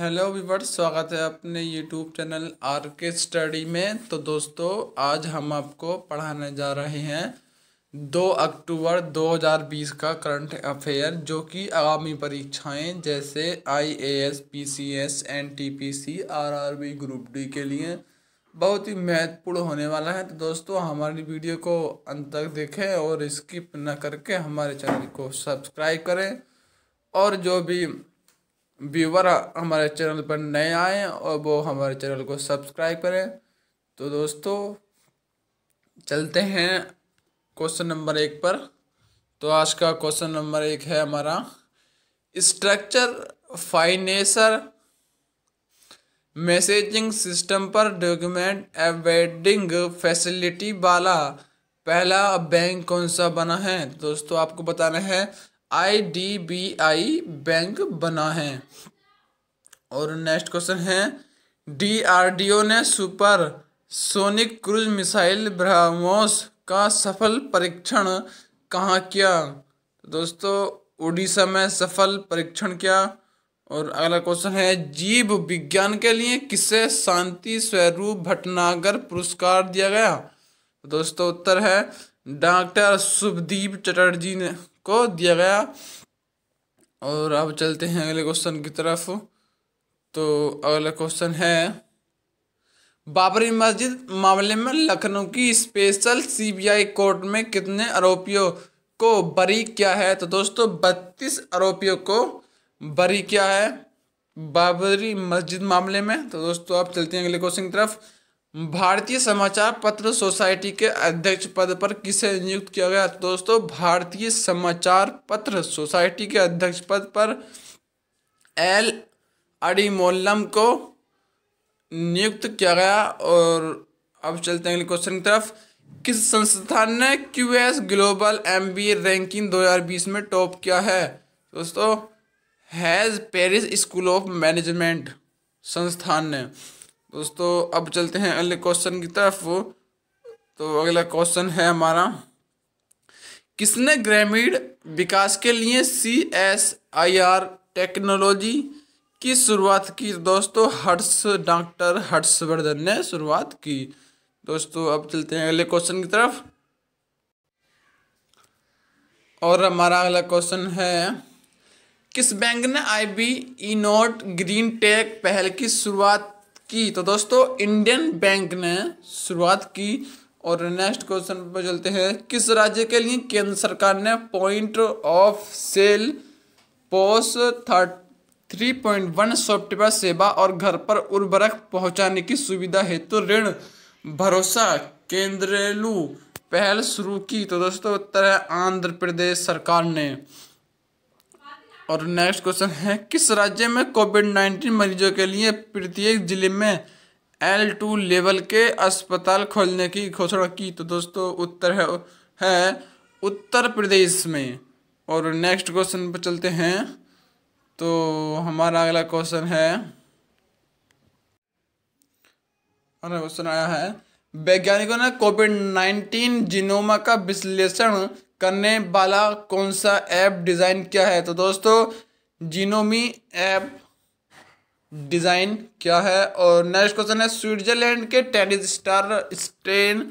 hello weavers स्वागत है अपने YouTube channel R K study में तो दोस्तों आज हम आपको पढ़ाने जा रहे हैं दो अक्टूबर 2020 का करंट अफेयर जो कि आगामी परीक्षाएं जैसे IAS, PCS, NTPC, RRB group D के लिए बहुत ही महत्वपूर्ण होने वाला है तो दोस्तों हमारी वीडियो को अंत तक देखें और स्किप न करके हमारे चैनल को सब्सक्राइब करें और जो भी व्यूवर हमारे चैनल पर नए आए और वो हमारे चैनल को सब्सक्राइब करें तो दोस्तों चलते हैं क्वेश्चन नंबर एक पर तो आज का क्वेश्चन नंबर एक है हमारा स्ट्रक्चर फाइनेसर मैसेजिंग सिस्टम पर डॉक्यूमेंट एवेडिंग फैसिलिटी वाला पहला बैंक कौन सा बना है दोस्तों आपको बताना है आई बैंक बना है और नेक्स्ट क्वेश्चन है डीआरडीओ ने supersonic cruise missile BrahMos का सफल परीक्षण कहाँ किया तो दोस्तों उड़ीसा में सफल परीक्षण किया और अगला क्वेश्चन है जीव विज्ञान के लिए किसे शांति स्वरूप भटनागर पुरस्कार दिया गया तो दोस्तों उत्तर है डॉक्टर शुभदीप चटर्जी ने को दिया गया और अब चलते हैं अगले क्वेश्चन की तरफ तो अगला क्वेश्चन है बाबरी मस्जिद मामले में लखनऊ की स्पेशल सीबीआई कोर्ट में कितने आरोपियों को बरी किया है तो दोस्तों बत्तीस आरोपियों को बरी किया है बाबरी मस्जिद मामले में तो दोस्तों आप चलते हैं अगले क्वेश्चन की तरफ भारतीय समाचार पत्र सोसाइटी के अध्यक्ष पद पर किसे नियुक्त किया गया दोस्तों भारतीय समाचार पत्र सोसाइटी के अध्यक्ष पद पर एल अडीमोलम को नियुक्त किया गया और अब चलते हैं अगले क्वेश्चन की तरफ किस संस्थान ने Q S global M B ranking दो हज़ार बीस में टॉप किया है दोस्तों हैज़ पेरिस स्कूल ऑफ मैनेजमेंट संस्थान ने दोस्तों अब चलते हैं अगले क्वेश्चन की तरफ तो अगला क्वेश्चन है हमारा किसने ग्रामीण विकास के लिए C S I R technology की शुरुआत की दोस्तों हर्ष डॉक्टर हर्षवर्धन ने शुरुआत की दोस्तों अब चलते हैं अगले क्वेश्चन की तरफ और हमारा अगला क्वेश्चन है किस बैंक ने I B E note green tech पहल की शुरुआत की तो दोस्तों इंडियन बैंक ने शुरुआत की और नेक्स्ट क्वेश्चन पर चलते हैं किस राज्य के लिए केंद्र सरकार ने point of sale POS third three point one software सेवा और घर पर उर्वरक पहुंचाने की सुविधा हेतु तो ऋण भरोसा केंद्रेलू पहल शुरू की तो दोस्तों उत्तर है आंध्र प्रदेश सरकार ने और नेक्स्ट क्वेश्चन है किस राज्य में कोविड नाइन्टीन मरीजों के लिए प्रत्येक जिले में एल टू लेवल के अस्पताल खोलने की घोषणा की तो दोस्तों उत्तर है, है उत्तर प्रदेश में और नेक्स्ट क्वेश्चन पर चलते हैं तो हमारा अगला क्वेश्चन है क्वेश्चन आया है वैज्ञानिकों ने कोविड नाइन्टीन जिनोमा का विश्लेषण करने वाला कौन सा ऐप डिज़ाइन क्या है तो दोस्तों जीनोमी ऐप डिज़ाइन क्या है और नेक्स्ट क्वेश्चन है स्विट्जरलैंड के टेनिस स्टार स्टेन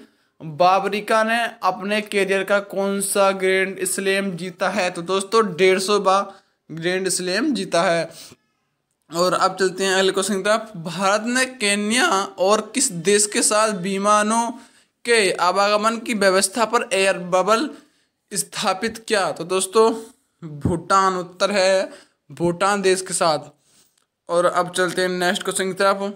बाबरिका ने अपने करियर का कौन सा ग्रैंड स्लैम जीता है तो दोस्तों डेढ़ सौ बा ग्रैंड स्लैम जीता है और अब चलते हैं अगले क्वेश्चन की तरफ भारत ने केन्या और किस देश के साथ विमानों के आवागमन की व्यवस्था पर एयर बबल स्थापित किया तो दोस्तों भूटान उत्तर है भूटान देश के साथ और अब चलते हैं नेक्स्ट क्वेश्चन की तरफ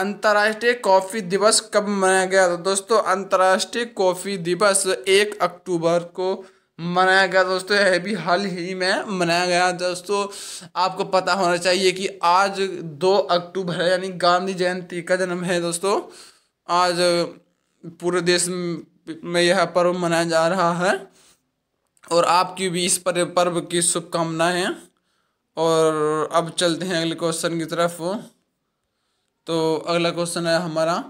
अंतर्राष्ट्रीय कॉफ़ी दिवस कब मनाया गया तो दोस्तों अंतर्राष्ट्रीय कॉफ़ी दिवस एक अक्टूबर को मनाया गया दोस्तों यह भी हाल ही में मनाया गया दोस्तों आपको पता होना चाहिए कि आज दो अक्टूबर है यानी गांधी जयंती का जन्म है दोस्तों आज पूरे देश में यह पर्व मनाया जा रहा है और आपकी भी इस पर पर्व की शुभकामनाएं और अब चलते हैं अगले क्वेश्चन की तरफ तो अगला क्वेश्चन है हमारा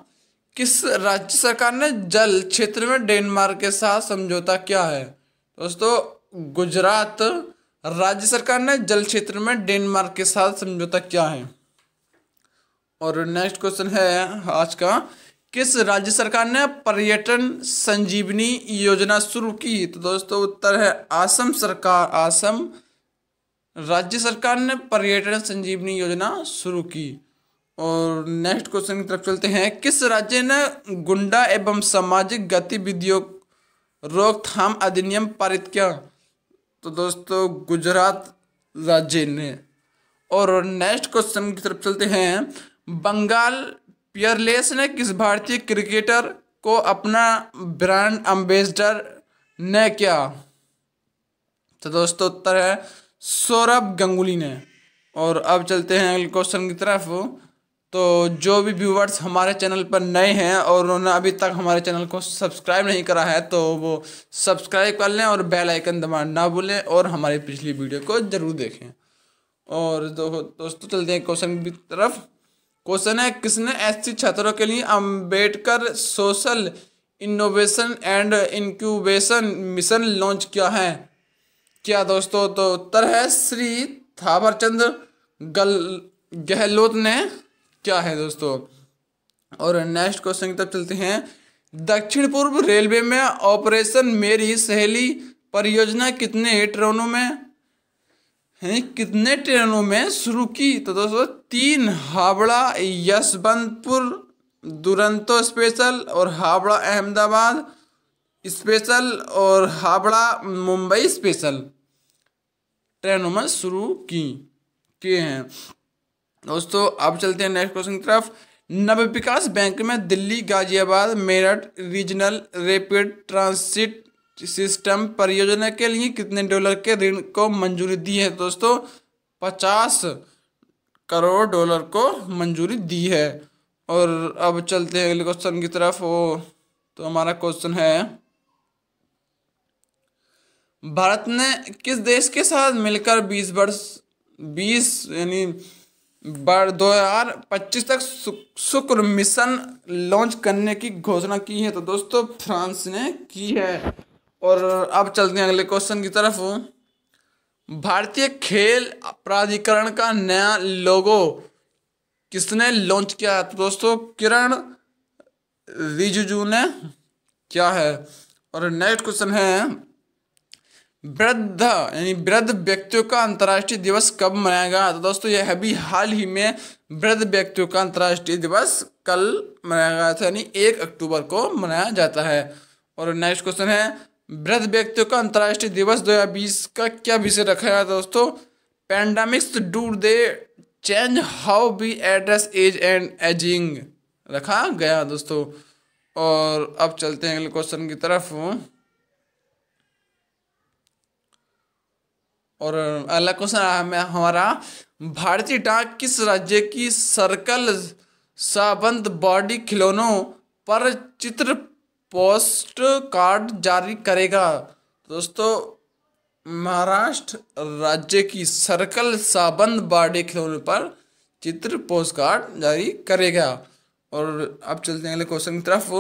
किस राज्य सरकार ने जल क्षेत्र में डेनमार्क के साथ समझौता किया है दोस्तों गुजरात राज्य सरकार ने जल क्षेत्र में डेनमार्क के साथ समझौता किया है और नेक्स्ट क्वेश्चन है आज का किस राज्य सरकार ने पर्यटन संजीवनी योजना शुरू की तो दोस्तों उत्तर है आसम सरकार आसम राज्य सरकार ने पर्यटन संजीवनी योजना शुरू की और नेक्स्ट क्वेश्चन की तरफ चलते हैं किस राज्य ने गुंडा एवं सामाजिक गतिविधियों रोकथाम अधिनियम पारित किया तो दोस्तों गुजरात राज्य ने और नेक्स्ट क्वेश्चन की तरफ चलते हैं बंगाल पियरलेस ने किस भारतीय क्रिकेटर को अपना ब्रांड एम्बेसडर ने क्या तो दोस्तों उत्तर है सौरभ गंगुली ने और अब चलते हैं अगले क्वेश्चन की तरफ तो जो भी व्यूवर्स हमारे चैनल पर नए हैं और उन्होंने अभी तक हमारे चैनल को सब्सक्राइब नहीं करा है तो वो सब्सक्राइब कर लें और बेल आइकन दबाना ना भूलें और हमारी पिछली वीडियो को ज़रूर देखें और दो, दोस्तों चलते हैं क्वेश्चन की तरफ क्वेश्चन है किसने ऐसी छात्रों के लिए Ambedkar social innovation and incubation mission launch किया है क्या दोस्तों तो उत्तर है श्री थावरचंद गल गहलोत ने क्या है दोस्तों और नेक्स्ट क्वेश्चन की तरफ चलते हैं दक्षिण पूर्व रेलवे में ऑपरेशन मेरी सहेली परियोजना कितने ट्रेनों में कितने ट्रेनों में शुरू की तो दोस्तों तीन हावड़ा यशवंतपुर दुरंतो स्पेशल और हावड़ा अहमदाबाद स्पेशल और हावड़ा मुंबई स्पेशल ट्रेनों में शुरू की किए हैं दोस्तों अब चलते हैं नेक्स्ट क्वेश्चन की तरफ नव विकास बैंक में Delhi Ghaziabad Meerut regional rapid transit system परियोजना के लिए कितने डॉलर के ऋण को मंजूरी दी है दोस्तों पचास करोड़ डॉलर को मंजूरी दी है और अब चलते हैं अगले क्वेश्चन की तरफ वो तो हमारा क्वेश्चन है भारत ने किस देश के साथ मिलकर बीस वर्ष बीस यानी दो हजार पच्चीस तक शुक्र मिशन लॉन्च करने की घोषणा की है तो दोस्तों फ्रांस ने की है और अब चलते हैं अगले क्वेश्चन की तरफ भारतीय खेल प्राधिकरण का नया लोगो किसने लॉन्च किया तो दोस्तों किरण रिजिजू ने क्या है और नेक्स्ट क्वेश्चन है वृद्ध यानी वृद्ध व्यक्तियों का अंतर्राष्ट्रीय दिवस कब मनाया गया तो दोस्तों यह अभी हाल ही में वृद्ध व्यक्तियों का अंतर्राष्ट्रीय दिवस कल मनाया गया था यानी एक अक्टूबर को मनाया जाता है और नेक्स्ट क्वेश्चन है वृद्ध व्यक्तियों का अंतर्राष्ट्रीय दिवस 2020 का क्या विषय रखा गया दोस्तों pandemics do they change how we address age and ageing रखा गया दोस्तों और अब चलते हैं अगले क्वेश्चन की तरफ और अगला क्वेश्चन हमारा भारतीय डाक किस राज्य की सर्कल साबंद बॉडी खिलौनों पर चित्र पोस्ट कार्ड जारी करेगा दोस्तों महाराष्ट्र राज्य की सर्कल साबंद बाड़े खिलौने पर चित्र पोस्ट कार्ड जारी करेगा और अब चलते हैं अगले क्वेश्चन की तरफ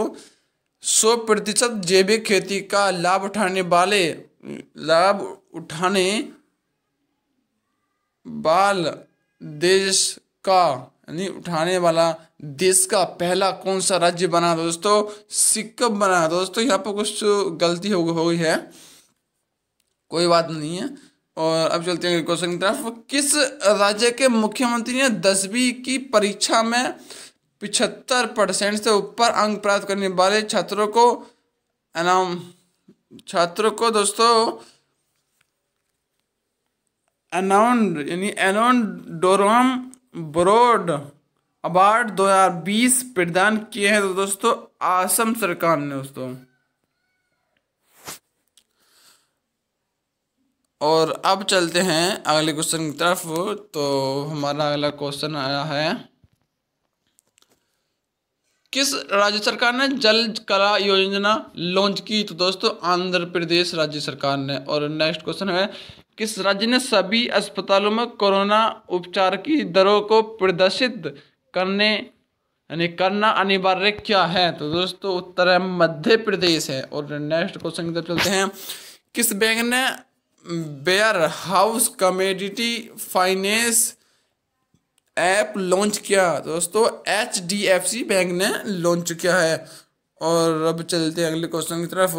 सौ प्रतिशत जैविक खेती का लाभ उठाने वाले लाभ उठाने बाल देश का नहीं उठाने वाला देश का पहला कौन सा राज्य बना दोस्तों सिक्किम बना दोस्तों यहाँ पर कुछ गलती हो गई है कोई बात नहीं है और अब चलते हैं क्वेश्चन की तरफ किस राज्य के मुख्यमंत्री ने दसवीं की परीक्षा में पिछहत्तर परसेंट से ऊपर अंक प्राप्त करने वाले छात्रों को अनाम छात्रों को दोस्तों अनाउंड यानी एनोन डोरम ब्रॉड अवार्ड 2020 प्रदान किए हैं तो दोस्तों आसम सरकार ने दोस्तों और अब चलते हैं अगले क्वेश्चन की तरफ तो हमारा अगला क्वेश्चन आया है किस राज्य सरकार ने जल कला योजना लॉन्च की तो दोस्तों आंध्र प्रदेश राज्य सरकार ने और नेक्स्ट क्वेश्चन है किस राज्य ने सभी अस्पतालों में कोरोना उपचार की दरों को प्रदर्शित करने यानी करना अनिवार्य क्या है तो दोस्तों उत्तर है मध्य प्रदेश है और नेक्स्ट क्वेश्चन की तरफ चलते हैं किस बैंक ने bare house community finance app launch किया दोस्तों H D F C bank ने लॉन्च किया है और अब चलते हैं अगले क्वेश्चन की तरफ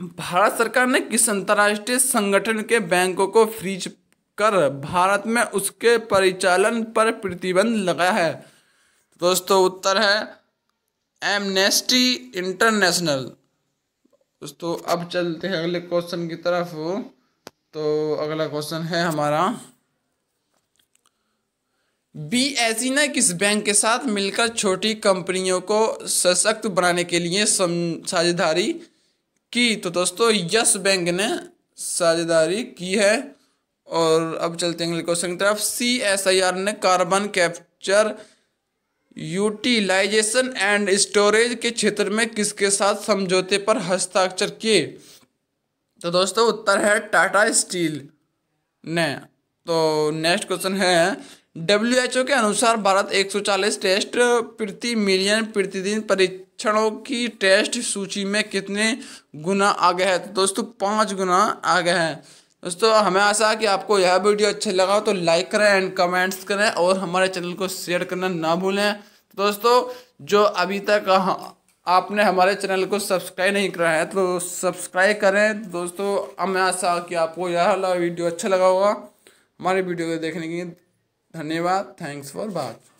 भारत सरकार ने किस अंतर्राष्ट्रीय संगठन के बैंकों को फ्रीज कर भारत में उसके परिचालन पर प्रतिबंध लगाया है तो दोस्तों उत्तर है एमनेस्टी इंटरनेशनल दोस्तों अब चलते हैं अगले क्वेश्चन की तरफ तो अगला क्वेश्चन है हमारा बीएसई e ने किस बैंक के साथ मिलकर छोटी कंपनियों को सशक्त बनाने के लिए साझेदारी की तो दोस्तों यस बैंक ने साझेदारी की है और अब चलते हैं अगले क्वेश्चन की तरफ सी एस आई आर ने carbon capture utilisation and storage के क्षेत्र में किसके साथ समझौते पर हस्ताक्षर किए तो दोस्तों उत्तर है टाटा स्टील ने तो नेक्स्ट क्वेश्चन है डब्ल्यूएचओ के अनुसार भारत 140 टेस्ट प्रति मिलियन प्रतिदिन परीक्षणों की टेस्ट सूची में कितने गुना आगे है तो दोस्तों पाँच गुना आगे है दोस्तों हमें आशा है कि आपको यह वीडियो अच्छा लगा तो लाइक करें एंड कमेंट्स करें और हमारे चैनल को शेयर करना ना भूलें तो दोस्तों जो अभी तक आपने हमारे चैनल को सब्सक्राइब नहीं करा है तो सब्सक्राइब करें दोस्तों हमें आशा है कि आपको यह वीडियो अच्छा लगा होगा हमारे वीडियो को देखने के लिए धन्यवाद थैंक्स फॉर बात